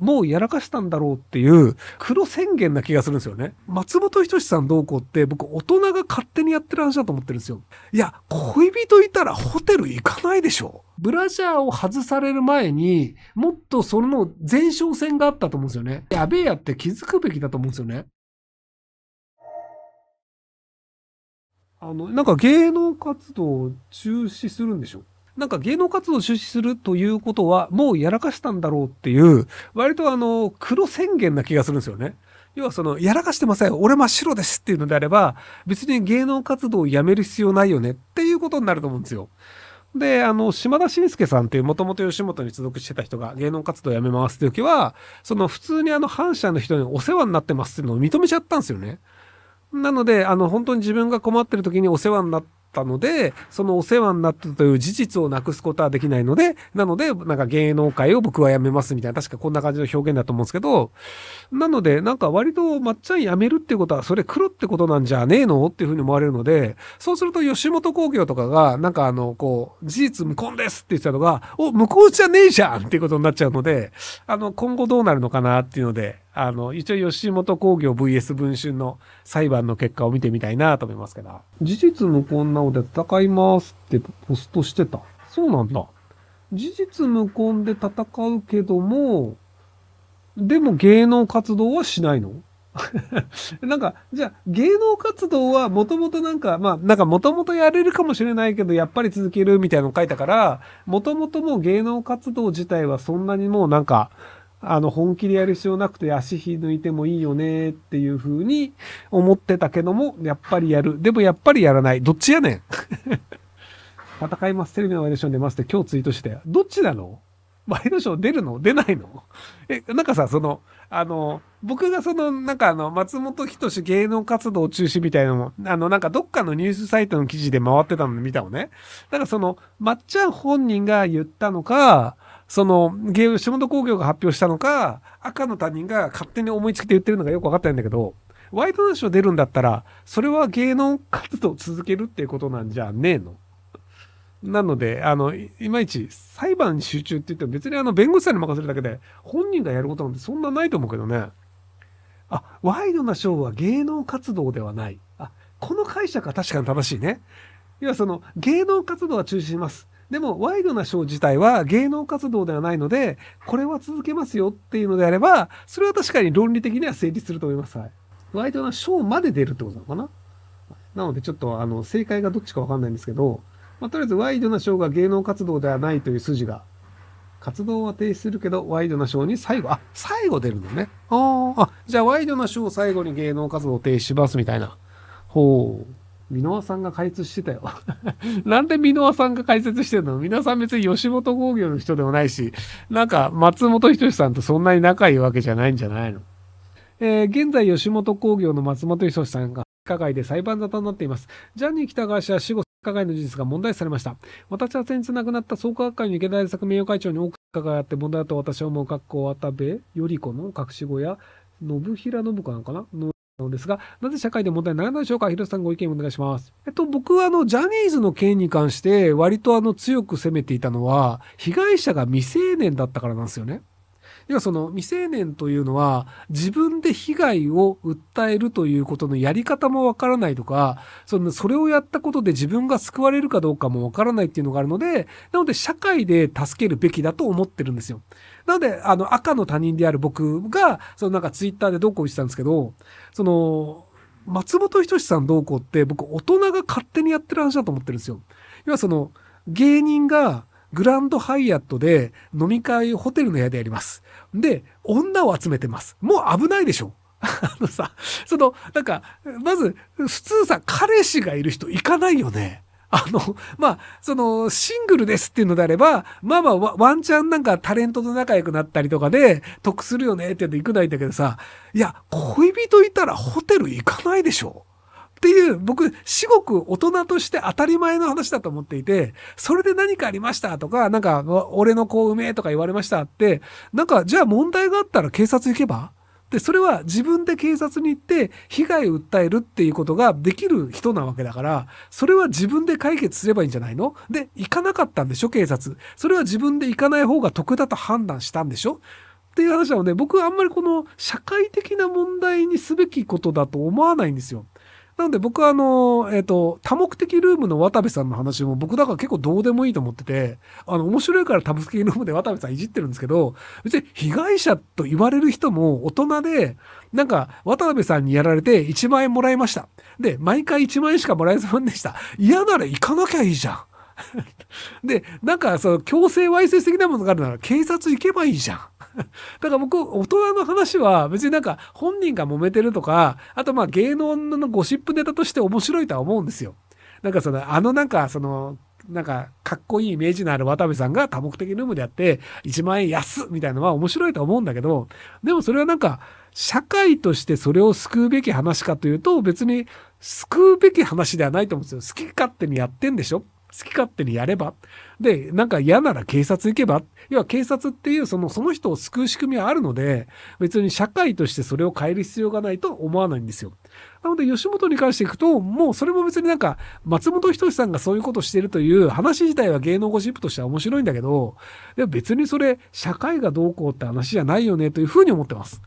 もうやらかしたんだろうっていう黒宣言な気がするんですよね。松本人志さんどうこうって僕大人が勝手にやってる話だと思ってるんですよ。いや、恋人いたらホテル行かないでしょ。ブラジャーを外される前にもっとその前哨戦があったと思うんですよね。やべえやって気づくべきだと思うんですよね。あの、なんか芸能活動を中止するんでしょなんか芸能活動を中止するということは、もうやらかしたんだろうっていう、割とあの、黒宣言な気がするんですよね。要はその、やらかしてません。俺真っ白ですっていうのであれば、別に芸能活動をやめる必要ないよねっていうことになると思うんですよ。で、あの、島田紳介さんっていうもともと吉本に所属してた人が芸能活動をやめますって時は、その普通にあの反社の人にお世話になってますっていうのを認めちゃったんですよね。なので、あの、本当に自分が困ってる時にお世話になって、ったので、そのお世話になったという事実をなくすことはできないので、なので、なんか芸能界を僕は辞めますみたいな、確かこんな感じの表現だと思うんですけど、なので、なんか割とまっちゃん辞めるってことは、それ黒ってことなんじゃねえのっていうふうに思われるので、そうすると吉本興業とかが、なんかあの、こう、事実無根ですって言ってたのが、お、無根じゃねえじゃんっていうことになっちゃうので、あの、今後どうなるのかなっていうので、あの、一応吉本興業 VS 文春の裁判の結果を見てみたいなと思いますけど。事実無根なので戦いますってポストしてた。そうなんだ。事実無根で戦うけども、でも芸能活動はしないの なんか、じゃあ、芸能活動はもともとなんか、まあ、なんかもともとやれるかもしれないけど、やっぱり続けるみたいなの書いたから、もともとも芸能活動自体はそんなにもうなんか、あの、本気でやる必要なくて足引抜いてもいいよねっていうふうに思ってたけども、やっぱりやる。でもやっぱりやらない。どっちやねん 戦います。テレビのワイドショー出ますって今日ツイートして。どっちなのワイドショー出るの出ないのえ、なんかさ、その、あの、僕がその、なんかあの、松本人志芸能活動中止みたいなのも、あの、なんかどっかのニュースサイトの記事で回ってたの見たのね。だからその、まっちゃん本人が言ったのか、その、ゲーム、下本工業が発表したのか、赤の他人が勝手に思いつきで言ってるのがよくわかってないんだけど、ワイドナショー出るんだったら、それは芸能活動を続けるっていうことなんじゃねえのなので、あの、いまいち裁判に集中って言っても別にあの弁護士さんに任せるだけで本人がやることなんてそんなないと思うけどね。あ、ワイドなショーは芸能活動ではない。あ、この解釈は確かに正しいね。要はその芸能活動は中止します。でも、ワイドなショー自体は芸能活動ではないので、これは続けますよっていうのであれば、それは確かに論理的には成立すると思います。はい。ワイドなショーまで出るってことなのかななので、ちょっと、あの、正解がどっちかわかんないんですけど、まあ、とりあえずワイドなショーが芸能活動ではないという筋が、活動は停止するけど、ワイドなショーに最後、あ、最後出るのね。ああ、じゃあワイドなショー最後に芸能活動を停止しますみたいな。ほう。箕輪さんが開通してたよ なんで箕輪さんが解説してんの箕輪さん別に吉本興業の人でもないし、なんか松本人志さんとそんなに仲いいわけじゃないんじゃないのえー、現在吉本興業の松本人志さんが加害で裁判沙汰になっています。ジャニー喜多川氏は死後加害の事実が問題視されました。私は先日亡くなった創価学会の池田大作名誉会長に多く加害があって問題だと私は思う、学校渡部、より子の隠し子や、信平信かなんかなののですが、なぜ社会で問題にならないでしょうか広瀬さんご意見お願いします。えっと、僕はあの、ジャニーズの件に関して、割とあの、強く責めていたのは、被害者が未成年だったからなんですよね。要はその未成年というのは自分で被害を訴えるということのやり方もわからないとか、そのそれをやったことで自分が救われるかどうかもわからないっていうのがあるので、なので社会で助けるべきだと思ってるんですよ。なので、あの赤の他人である僕が、そのなんかツイッターでどうこうしてたんですけど、その、松本人志さんどうこうって僕大人が勝手にやってる話だと思ってるんですよ。要はその芸人がグランドハイアットで飲み会ホテルの部屋でやります。で、女を集めてます。もう危ないでしょ あのさ、その、なんか、まず、普通さ、彼氏がいる人行かないよね。あの、まあ、その、シングルですっていうのであれば、まあまあ、ワンチャンなんかタレントと仲良くなったりとかで、得するよねって言うと行くないんだけどさ、いや、恋人いたらホテル行かないでしょっていう、僕、至極大人として当たり前の話だと思っていて、それで何かありましたとか、なんか、俺の子うめえとか言われましたって、なんか、じゃあ問題があったら警察行けばで、それは自分で警察に行って被害を訴えるっていうことができる人なわけだから、それは自分で解決すればいいんじゃないので、行かなかったんでしょ警察。それは自分で行かない方が得だと判断したんでしょっていう話なので、僕はあんまりこの社会的な問題にすべきことだと思わないんですよ。なので僕はあの、えっ、ー、と、多目的ルームの渡部さんの話も僕だから結構どうでもいいと思ってて、あの、面白いから多目的ルームで渡部さんいじってるんですけど、別に被害者と言われる人も大人で、なんか、渡辺さんにやられて1万円もらいました。で、毎回1万円しかもらえずせんでした。嫌なら行かなきゃいいじゃん。で、なんか、その、強制わいせつ的なものがあるなら警察行けばいいじゃん。だから僕、大人の話は別になんか本人が揉めてるとか、あとまあ芸能のゴシップネタとして面白いとは思うんですよ。なんかその、あのなんかその、なんか、かっこいいイメージのある渡部さんが多目的ルームでやって、1万円安みたいなのは面白いと思うんだけど、でもそれはなんか、社会としてそれを救うべき話かというと、別に救うべき話ではないと思うんですよ。好き勝手にやってんでしょ好き勝手にやれば。で、なんか嫌なら警察行けば。要は警察っていうその、その人を救う仕組みはあるので、別に社会としてそれを変える必要がないと思わないんですよ。なので、吉本に関していくと、もうそれも別になんか、松本人志さんがそういうことしてるという話自体は芸能ゴシップとしては面白いんだけど、でも別にそれ、社会がどうこうって話じゃないよねというふうに思ってます。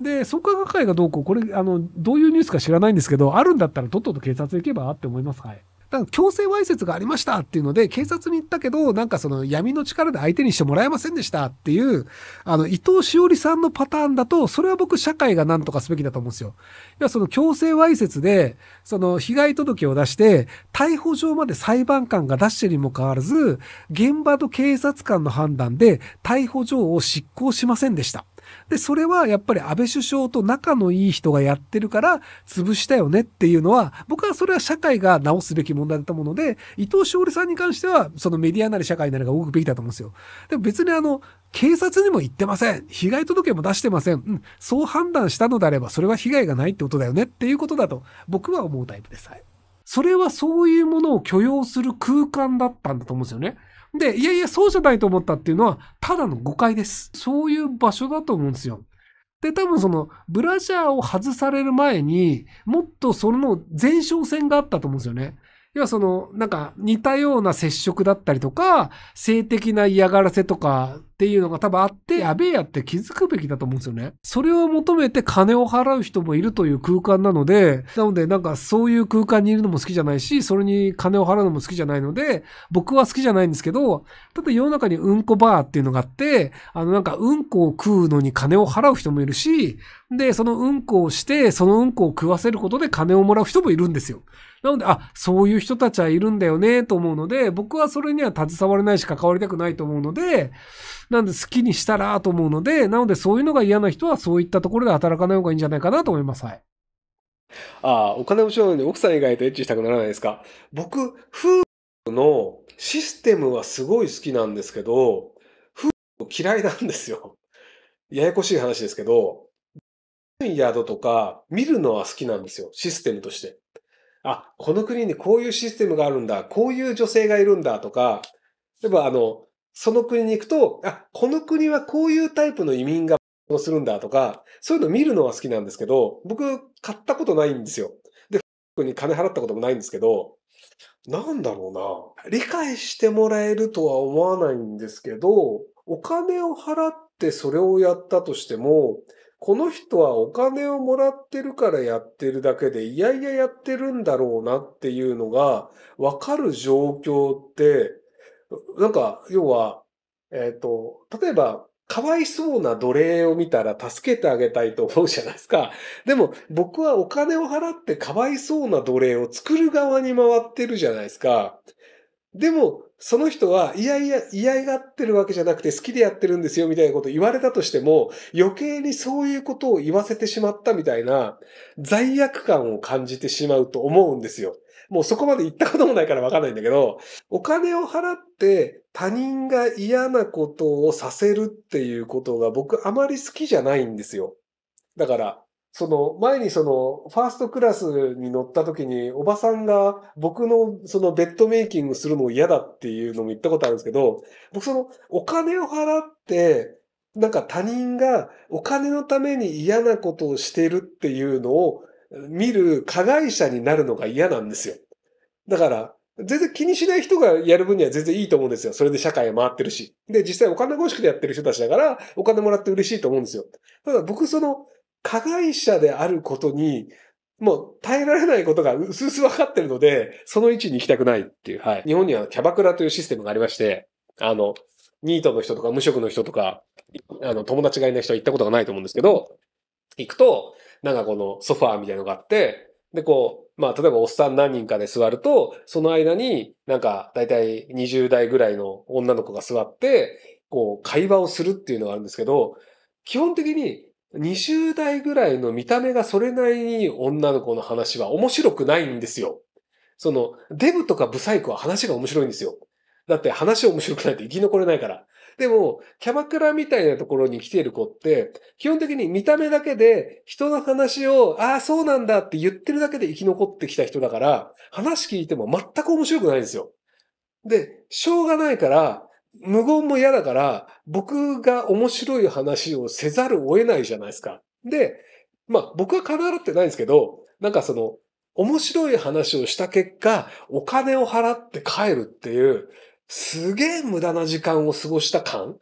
で、創価学会がどうこう、これ、あの、どういうニュースか知らないんですけど、あるんだったらとっとと警察行けばって思います。はい。だから強制わいせつがありましたっていうので、警察に行ったけど、なんかその闇の力で相手にしてもらえませんでしたっていう、あの、伊藤しおりさんのパターンだと、それは僕社会が何とかすべきだと思うんですよ。いや、その強制わいせつで、その被害届を出して、逮捕状まで裁判官が出してるにもかかわらず、現場と警察官の判断で逮捕状を執行しませんでした。で、それはやっぱり安倍首相と仲のいい人がやってるから潰したよねっていうのは、僕はそれは社会が直すべき問題だったもので、伊藤勝利さんに関しては、そのメディアなり社会なりが動くべきだと思うんですよ。でも別にあの、警察にも行ってません。被害届も出してません。うん。そう判断したのであれば、それは被害がないってことだよねっていうことだと、僕は思うタイプです。はい。それはそういうものを許容する空間だったんだと思うんですよね。で、いやいや、そうじゃないと思ったっていうのは、ただの誤解です。そういう場所だと思うんですよ。で、多分その、ブラジャーを外される前に、もっとその前哨戦があったと思うんですよね。要はその、なんか似たような接触だったりとか、性的な嫌がらせとか、っていうのが多分あって、やべえやって気づくべきだと思うんですよね。それを求めて金を払う人もいるという空間なので、なのでなんかそういう空間にいるのも好きじゃないし、それに金を払うのも好きじゃないので、僕は好きじゃないんですけど、ただ世の中にうんこバーっていうのがあって、あのなんかうんこを食うのに金を払う人もいるし、で、そのうんこをして、そのうんこを食わせることで金をもらう人もいるんですよ。なので、あ、そういう人たちはいるんだよね、と思うので、僕はそれには携われないし関わりたくないと思うので、なんで好きにしたらと思うので、なのでそういうのが嫌な人はそういったところで働かない方がいいんじゃないかなと思います。はい。ああ、お金持ちなのに奥さん以外とエッチしたくならないですか僕、夫婦のシステムはすごい好きなんですけど、夫婦嫌いなんですよ。ややこしい話ですけど、宿とか見るのは好きなんですよ。システムとして。あ、この国にこういうシステムがあるんだ。こういう女性がいるんだとか、例えばあの、その国に行くと、あ、この国はこういうタイプの移民がをするんだとか、そういうの見るのは好きなんですけど、僕、買ったことないんですよ。で、に金払ったこともないんですけど、なんだろうな。理解してもらえるとは思わないんですけど、お金を払ってそれをやったとしても、この人はお金をもらってるからやってるだけで、いやいややってるんだろうなっていうのが、わかる状況って、なんか、要は、えっ、ー、と、例えば、かわいそうな奴隷を見たら助けてあげたいと思うじゃないですか。でも僕はお金を払ってかわいそうな奴隷を作る側に回ってるじゃないですか。でもその人は、いやいや、嫌いがってるわけじゃなくて好きでやってるんですよみたいなこと言われたとしても、余計にそういうことを言わせてしまったみたいな罪悪感を感じてしまうと思うんですよ。もうそこまで言ったこともないからわかんないんだけど、お金を払って他人が嫌なことをさせるっていうことが僕あまり好きじゃないんですよ。だから、その前にそのファーストクラスに乗った時におばさんが僕のそのベッドメイキングするの嫌だっていうのも言ったことあるんですけど、僕そのお金を払ってなんか他人がお金のために嫌なことをしてるっていうのを見る加害者になるのが嫌なんですよ。だから、全然気にしない人がやる分には全然いいと思うんですよ。それで社会回ってるし。で、実際お金欲しくてやってる人たちだから、お金もらって嬉しいと思うんですよ。ただ僕その、加害者であることに、もう耐えられないことがうすうす分かってるので、その位置に行きたくないっていう。はい。日本にはキャバクラというシステムがありまして、あの、ニートの人とか無職の人とか、あの、友達がいない人は行ったことがないと思うんですけど、行くと、なんかこのソファーみたいなのがあって、で、こう、まあ、例えばおっさん何人かで座ると、その間になんか大体20代ぐらいの女の子が座って、こう、会話をするっていうのがあるんですけど、基本的に20代ぐらいの見た目がそれなりに女の子の話は面白くないんですよ。その、デブとかブサイクは話が面白いんですよ。だって話面白くないと生き残れないから。でも、キャバクラみたいなところに来ている子って、基本的に見た目だけで人の話を、ああ、そうなんだって言ってるだけで生き残ってきた人だから、話聞いても全く面白くないんですよ。で、しょうがないから、無言も嫌だから、僕が面白い話をせざるを得ないじゃないですか。で、まあ僕は必ずってないんですけど、なんかその、面白い話をした結果、お金を払って帰るっていう、すげえ無駄な時間を過ごした感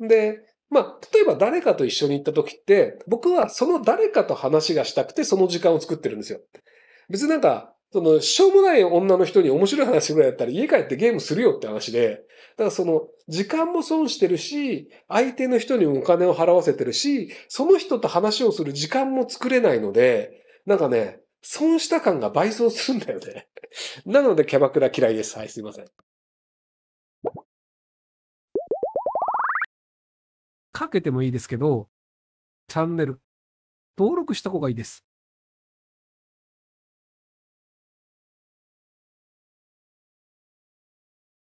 で、まあ、例えば誰かと一緒に行った時って、僕はその誰かと話がしたくてその時間を作ってるんですよ。別になんか、その、しょうもない女の人に面白い話ぐらいだったら家帰ってゲームするよって話で、だからその、時間も損してるし、相手の人にもお金を払わせてるし、その人と話をする時間も作れないので、なんかね、損した感が倍増するんだよね。なのでキャバクラ嫌いです。はい、すいません。かけてもいいですけど、チャンネル、登録した方がいいです。